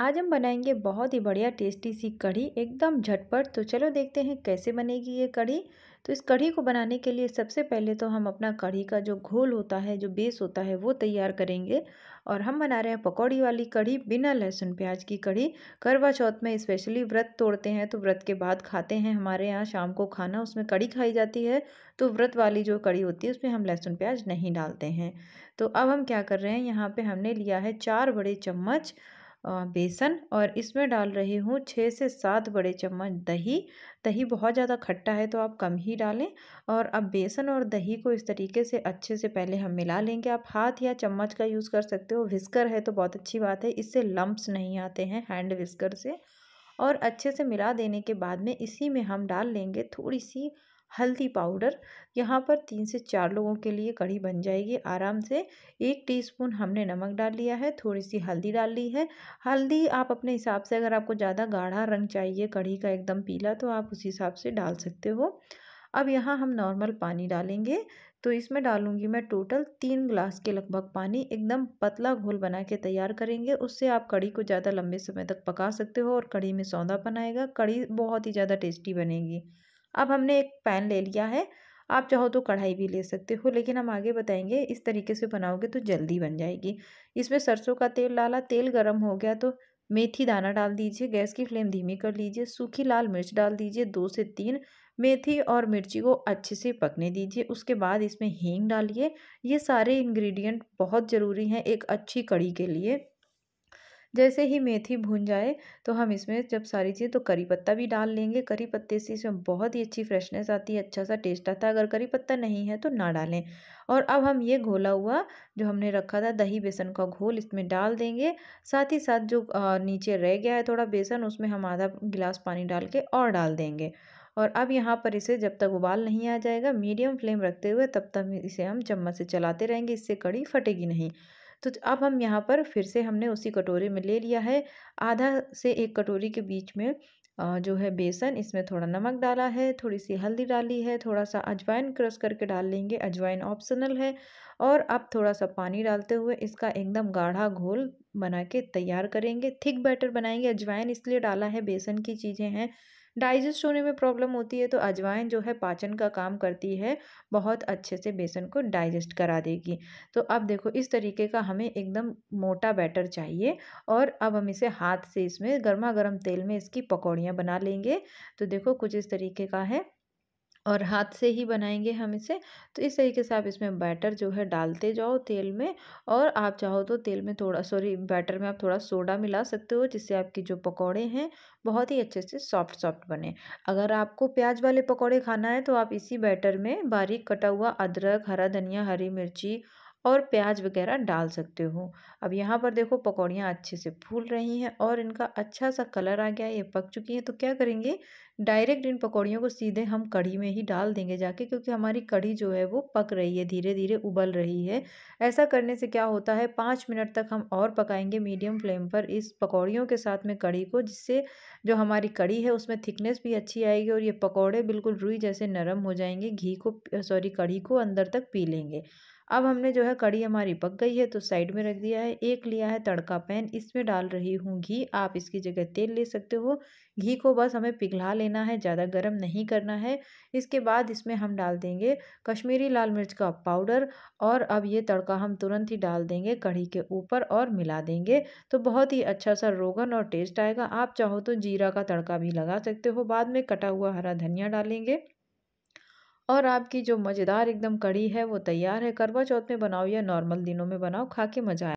आज हम बनाएंगे बहुत ही बढ़िया टेस्टी सी कढ़ी एकदम झटपट तो चलो देखते हैं कैसे बनेगी ये कढ़ी तो इस कढ़ी को बनाने के लिए सबसे पहले तो हम अपना कढ़ी का जो घोल होता है जो बेस होता है वो तैयार करेंगे और हम बना रहे हैं पकौड़ी वाली कढ़ी बिना लहसुन प्याज की कढ़ी करवा चौथ में स्पेशली व्रत तोड़ते हैं तो व्रत के बाद खाते हैं हमारे यहाँ शाम को खाना उसमें कढ़ी खाई जाती है तो व्रत वाली जो कढ़ी होती है उसमें हम लहसुन प्याज नहीं डालते हैं तो अब हम क्या कर रहे हैं यहाँ पर हमने लिया है चार बड़े चम्मच बेसन और इसमें डाल रही हूँ छः से सात बड़े चम्मच दही दही बहुत ज़्यादा खट्टा है तो आप कम ही डालें और अब बेसन और दही को इस तरीके से अच्छे से पहले हम मिला लेंगे आप हाथ या चम्मच का यूज़ कर सकते हो विस्कर है तो बहुत अच्छी बात है इससे लम्ब्स नहीं आते हैं हैंड विस्कर से और अच्छे से मिला देने के बाद में इसी में हम डाल लेंगे थोड़ी सी हल्दी पाउडर यहाँ पर तीन से चार लोगों के लिए कढ़ी बन जाएगी आराम से एक टीस्पून हमने नमक डाल लिया है थोड़ी सी हल्दी डाल ली है हल्दी आप अपने हिसाब से अगर आपको ज़्यादा गाढ़ा रंग चाहिए कढ़ी का एकदम पीला तो आप उस हिसाब से डाल सकते हो अब यहाँ हम नॉर्मल पानी डालेंगे तो इसमें डालूंगी मैं टोटल तीन ग्लास के लगभग पानी एकदम पतला घोल बना के तैयार करेंगे उससे आप कड़ी को ज़्यादा लंबे समय तक पका सकते हो और कड़ी में सौंधापन आएगा कड़ी बहुत ही ज़्यादा टेस्टी बनेगी अब हमने एक पैन ले लिया है आप चाहो तो कढ़ाई भी ले सकते हो लेकिन हम आगे बताएंगे इस तरीके से बनाओगे तो जल्दी बन जाएगी इसमें सरसों का तेल डाला तेल गर्म हो गया तो मेथी दाना डाल दीजिए गैस की फ्लेम धीमी कर लीजिए सूखी लाल मिर्च डाल दीजिए दो से तीन मेथी और मिर्ची को अच्छे से पकने दीजिए उसके बाद इसमें हींग डालिए ये सारे इंग्रेडिएंट बहुत ज़रूरी हैं एक अच्छी कड़ी के लिए जैसे ही मेथी भून जाए तो हम इसमें जब सारी चीज़ें तो करी पत्ता भी डाल लेंगे करी पत्ते से इसमें बहुत ही अच्छी फ्रेशनेस आती है अच्छा सा टेस्ट आता है अगर करी पत्ता नहीं है तो ना डालें और अब हम ये घोला हुआ जो हमने रखा था दही बेसन का घोल इसमें डाल देंगे साथ ही साथ जो नीचे रह गया है थोड़ा बेसन उसमें हम आधा गिलास पानी डाल के और डाल देंगे और अब यहाँ पर इसे जब तक उबाल नहीं आ जाएगा मीडियम फ्लेम रखते हुए तब तक इसे हम चम्मच से चलाते रहेंगे इससे कड़ी फटेगी नहीं तो अब हम यहाँ पर फिर से हमने उसी कटोरे में ले लिया है आधा से एक कटोरी के बीच में जो है बेसन इसमें थोड़ा नमक डाला है थोड़ी सी हल्दी डाली है थोड़ा सा अजवाइन क्रश करके डाल लेंगे अजवाइन ऑप्शनल है और अब थोड़ा सा पानी डालते हुए इसका एकदम गाढ़ा घोल बना के तैयार करेंगे थिक बैटर बनाएंगे अजवाइन इसलिए डाला है बेसन की चीज़ें हैं डाइजेस्ट होने में प्रॉब्लम होती है तो अजवाइन जो है पाचन का काम करती है बहुत अच्छे से बेसन को डाइजेस्ट करा देगी तो अब देखो इस तरीके का हमें एकदम मोटा बैटर चाहिए और अब हम इसे हाथ से इसमें गर्मा गर्म तेल में इसकी पकौड़ियाँ बना लेंगे तो देखो कुछ इस तरीके का है और हाथ से ही बनाएंगे हम इसे तो इस तरीके से आप इसमें बैटर जो है डालते जाओ तेल में और आप चाहो तो तेल में थोड़ा सॉरी बैटर में आप थोड़ा सोडा मिला सकते हो जिससे आपकी जो पकौड़े हैं बहुत ही अच्छे से सॉफ्ट सॉफ्ट बने अगर आपको प्याज वाले पकौड़े खाना है तो आप इसी बैटर में बारीक कटा हुआ अदरक हरा धनिया हरी मिर्ची और प्याज वगैरह डाल सकते हो अब यहाँ पर देखो पकौड़ियाँ अच्छे से फूल रही हैं और इनका अच्छा सा कलर आ गया है ये पक चुकी हैं तो क्या करेंगे डायरेक्ट इन पकौड़ियों को सीधे हम कढ़ी में ही डाल देंगे जाके क्योंकि हमारी कढ़ी जो है वो पक रही है धीरे धीरे उबल रही है ऐसा करने से क्या होता है पाँच मिनट तक हम और पकाएंगे मीडियम फ्लेम पर इस पकौड़ियों के साथ में कढ़ी को जिससे जो हमारी कढ़ी है उसमें थिकनेस भी अच्छी आएगी और ये पकौड़े बिल्कुल रुई जैसे नरम हो जाएंगे घी को सॉरी कढ़ी को अंदर तक पी लेंगे अब हमने जो है कड़ी हमारी पक गई है तो साइड में रख दिया है एक लिया है तड़का पैन इसमें डाल रही हूँ घी आप इसकी जगह तेल ले सकते हो घी को बस हमें पिघला लेना है ज़्यादा गर्म नहीं करना है इसके बाद इसमें हम डाल देंगे कश्मीरी लाल मिर्च का पाउडर और अब ये तड़का हम तुरंत ही डाल देंगे कढ़ी के ऊपर और मिला देंगे तो बहुत ही अच्छा सा रोगन और टेस्ट आएगा आप चाहो तो जीरा का तड़का भी लगा सकते हो बाद में कटा हुआ हरा धनिया डालेंगे और आपकी जो मज़ेदार एकदम कड़ी है वो तैयार है करवा चौथ में बनाओ या नॉर्मल दिनों में बनाओ खा के मज़ा आए